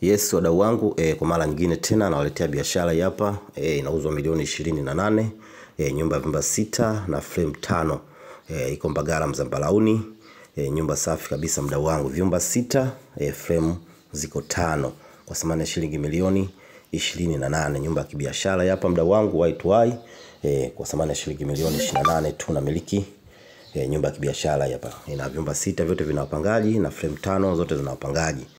Yes, wadau wangu e, kwa mara nyingine tena nawaletea biashara hapa e, inauzwa milioni ishirini na nane e, nyumba vyumba sita na frame tano e, iko Mbagala Mzambalauni e, nyumba safi kabisa mdau wangu, vyumba sita e, frame ziko tano kwa thamani ya shilingi milioni ishirini na nane nyumba ya kibiashara hapa mdau wangu y to y e, kwa thamani ya shilingi milioni ishirini na nane tu namiliki e, nyumba ya kibiashara hapa, ina vyumba sita vyote vina wapangaji na frame tano zote zina wapangaji.